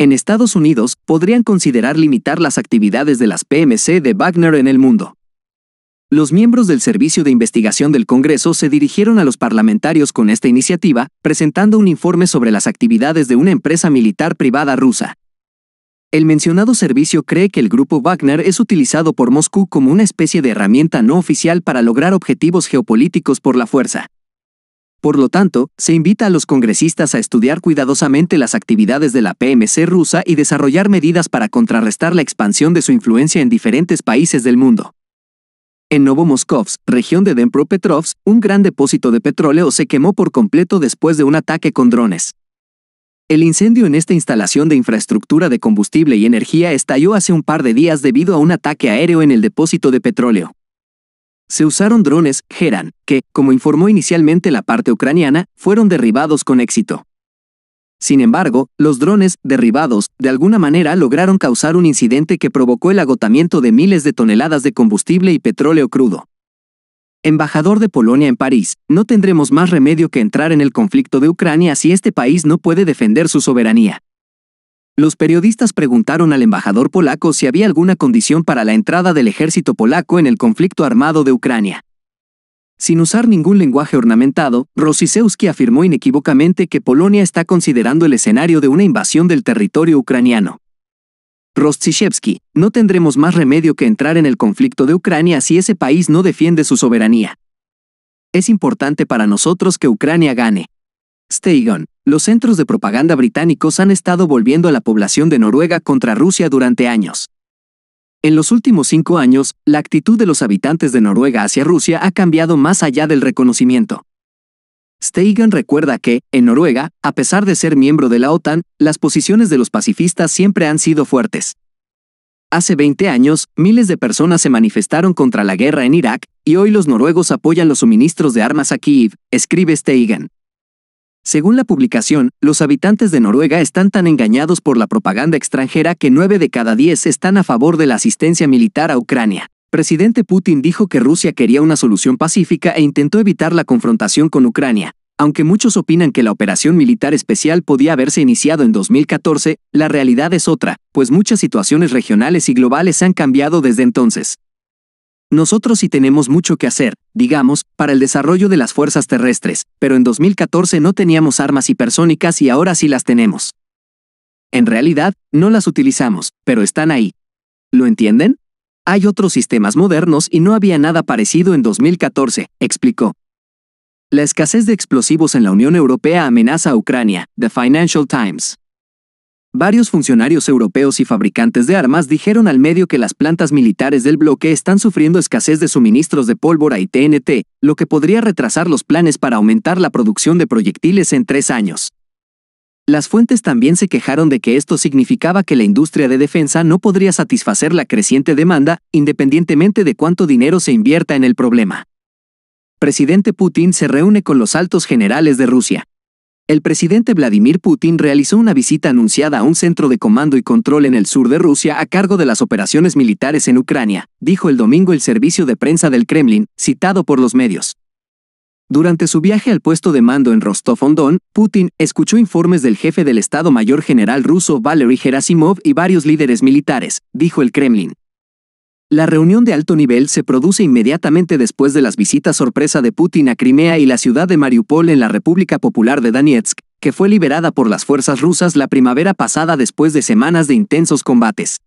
en Estados Unidos podrían considerar limitar las actividades de las PMC de Wagner en el mundo. Los miembros del Servicio de Investigación del Congreso se dirigieron a los parlamentarios con esta iniciativa, presentando un informe sobre las actividades de una empresa militar privada rusa. El mencionado servicio cree que el grupo Wagner es utilizado por Moscú como una especie de herramienta no oficial para lograr objetivos geopolíticos por la fuerza. Por lo tanto, se invita a los congresistas a estudiar cuidadosamente las actividades de la PMC rusa y desarrollar medidas para contrarrestar la expansión de su influencia en diferentes países del mundo. En Novomoskovsk, región de Dnipropetrovsk, un gran depósito de petróleo se quemó por completo después de un ataque con drones. El incendio en esta instalación de infraestructura de combustible y energía estalló hace un par de días debido a un ataque aéreo en el depósito de petróleo se usaron drones Heran, que, como informó inicialmente la parte ucraniana, fueron derribados con éxito. Sin embargo, los drones, derribados, de alguna manera lograron causar un incidente que provocó el agotamiento de miles de toneladas de combustible y petróleo crudo. Embajador de Polonia en París, no tendremos más remedio que entrar en el conflicto de Ucrania si este país no puede defender su soberanía. Los periodistas preguntaron al embajador polaco si había alguna condición para la entrada del ejército polaco en el conflicto armado de Ucrania. Sin usar ningún lenguaje ornamentado, Rosisewski afirmó inequívocamente que Polonia está considerando el escenario de una invasión del territorio ucraniano. Rosicewski, no tendremos más remedio que entrar en el conflicto de Ucrania si ese país no defiende su soberanía. Es importante para nosotros que Ucrania gane, Steigen. Los centros de propaganda británicos han estado volviendo a la población de Noruega contra Rusia durante años. En los últimos cinco años, la actitud de los habitantes de Noruega hacia Rusia ha cambiado más allá del reconocimiento. Steigen recuerda que, en Noruega, a pesar de ser miembro de la OTAN, las posiciones de los pacifistas siempre han sido fuertes. Hace 20 años, miles de personas se manifestaron contra la guerra en Irak, y hoy los noruegos apoyan los suministros de armas a Kiev, escribe Steigen. Según la publicación, los habitantes de Noruega están tan engañados por la propaganda extranjera que 9 de cada 10 están a favor de la asistencia militar a Ucrania. Presidente Putin dijo que Rusia quería una solución pacífica e intentó evitar la confrontación con Ucrania. Aunque muchos opinan que la operación militar especial podía haberse iniciado en 2014, la realidad es otra, pues muchas situaciones regionales y globales han cambiado desde entonces. Nosotros sí tenemos mucho que hacer, digamos, para el desarrollo de las fuerzas terrestres, pero en 2014 no teníamos armas hipersónicas y ahora sí las tenemos. En realidad, no las utilizamos, pero están ahí. ¿Lo entienden? Hay otros sistemas modernos y no había nada parecido en 2014, explicó. La escasez de explosivos en la Unión Europea amenaza a Ucrania, The Financial Times. Varios funcionarios europeos y fabricantes de armas dijeron al medio que las plantas militares del bloque están sufriendo escasez de suministros de pólvora y TNT, lo que podría retrasar los planes para aumentar la producción de proyectiles en tres años. Las fuentes también se quejaron de que esto significaba que la industria de defensa no podría satisfacer la creciente demanda, independientemente de cuánto dinero se invierta en el problema. Presidente Putin se reúne con los altos generales de Rusia el presidente Vladimir Putin realizó una visita anunciada a un centro de comando y control en el sur de Rusia a cargo de las operaciones militares en Ucrania, dijo el domingo el servicio de prensa del Kremlin, citado por los medios. Durante su viaje al puesto de mando en Rostov-on-Don, Putin escuchó informes del jefe del Estado Mayor General ruso Valery Gerasimov y varios líderes militares, dijo el Kremlin. La reunión de alto nivel se produce inmediatamente después de las visitas sorpresa de Putin a Crimea y la ciudad de Mariupol en la República Popular de Donetsk, que fue liberada por las fuerzas rusas la primavera pasada después de semanas de intensos combates.